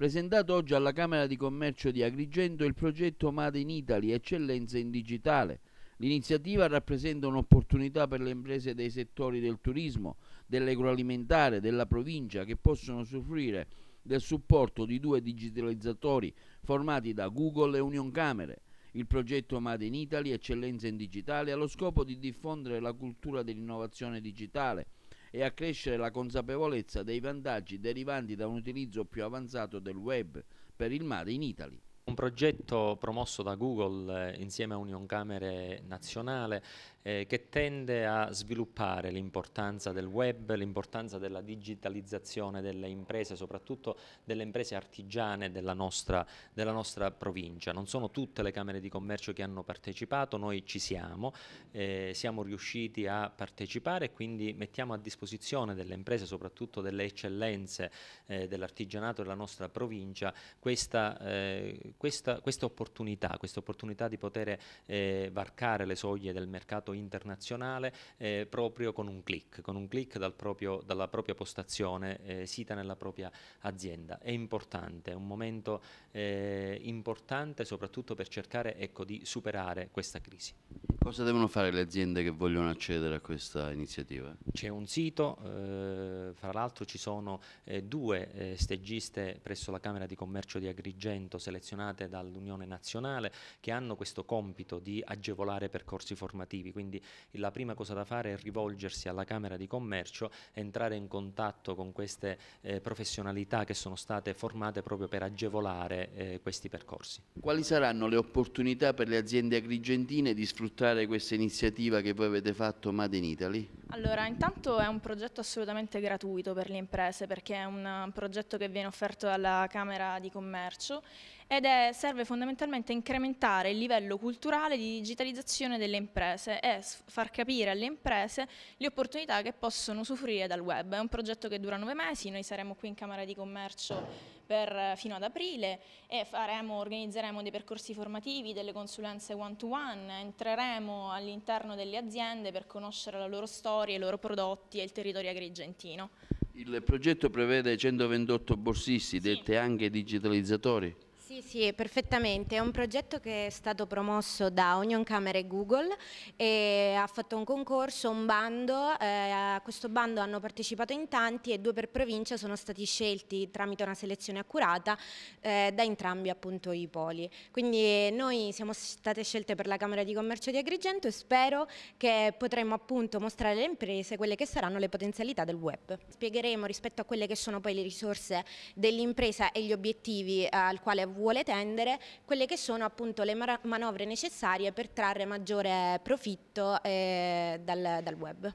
presentato oggi alla Camera di Commercio di Agrigento il progetto Made in Italy, eccellenza in digitale. L'iniziativa rappresenta un'opportunità per le imprese dei settori del turismo, dell'agroalimentare, della provincia che possono usufruire del supporto di due digitalizzatori formati da Google e Union Camere. Il progetto Made in Italy, eccellenza in digitale, ha lo scopo di diffondere la cultura dell'innovazione digitale e accrescere la consapevolezza dei vantaggi derivanti da un utilizzo più avanzato del web per il mare in Italia un progetto promosso da Google eh, insieme a Union Camere Nazionale eh, che tende a sviluppare l'importanza del web, l'importanza della digitalizzazione delle imprese, soprattutto delle imprese artigiane della nostra, della nostra, provincia. Non sono tutte le Camere di Commercio che hanno partecipato, noi ci siamo, eh, siamo riusciti a partecipare e quindi mettiamo a disposizione delle imprese, soprattutto delle eccellenze eh, dell'artigianato della nostra provincia, questa, eh, questa, questa opportunità, questa opportunità di poter eh, varcare le soglie del mercato internazionale eh, proprio con un clic, con un clic dal dalla propria postazione eh, sita nella propria azienda. È importante, è un momento eh, importante soprattutto per cercare ecco, di superare questa crisi. Cosa devono fare le aziende che vogliono accedere a questa iniziativa? C'è un sito, eh, fra l'altro ci sono eh, due eh, stagiste presso la Camera di Commercio di Agrigento selezionate dall'Unione Nazionale che hanno questo compito di agevolare percorsi formativi, quindi la prima cosa da fare è rivolgersi alla Camera di Commercio, entrare in contatto con queste eh, professionalità che sono state formate proprio per agevolare eh, questi percorsi. Quali saranno le opportunità per le aziende agrigentine di sfruttare questa iniziativa che voi avete fatto Made in Italy? Allora, intanto è un progetto assolutamente gratuito per le imprese perché è un eh, progetto che viene offerto dalla Camera di Commercio ed è, serve fondamentalmente a incrementare il livello culturale di digitalizzazione delle imprese e far capire alle imprese le opportunità che possono usufruire dal web. È un progetto che dura nove mesi, noi saremo qui in Camera di Commercio per, eh, fino ad aprile e faremo, organizzeremo dei percorsi formativi, delle consulenze one-to-one, -one, entreremo all'interno delle aziende per conoscere la loro storia territori, i loro prodotti e il territorio agrigentino. Il progetto prevede 128 borsisti, sì. dette anche digitalizzatori? Sì, perfettamente. È un progetto che è stato promosso da Onion Camera e Google e ha fatto un concorso, un bando. Eh, a questo bando hanno partecipato in tanti e due per provincia sono stati scelti tramite una selezione accurata eh, da entrambi appunto i poli. Quindi noi siamo state scelte per la Camera di Commercio di Agrigento e spero che potremo appunto mostrare alle imprese quelle che saranno le potenzialità del web. Spiegheremo rispetto a quelle che sono poi le risorse dell'impresa e gli obiettivi al quale vuole vuole tendere quelle che sono appunto le manovre necessarie per trarre maggiore profitto eh, dal, dal web.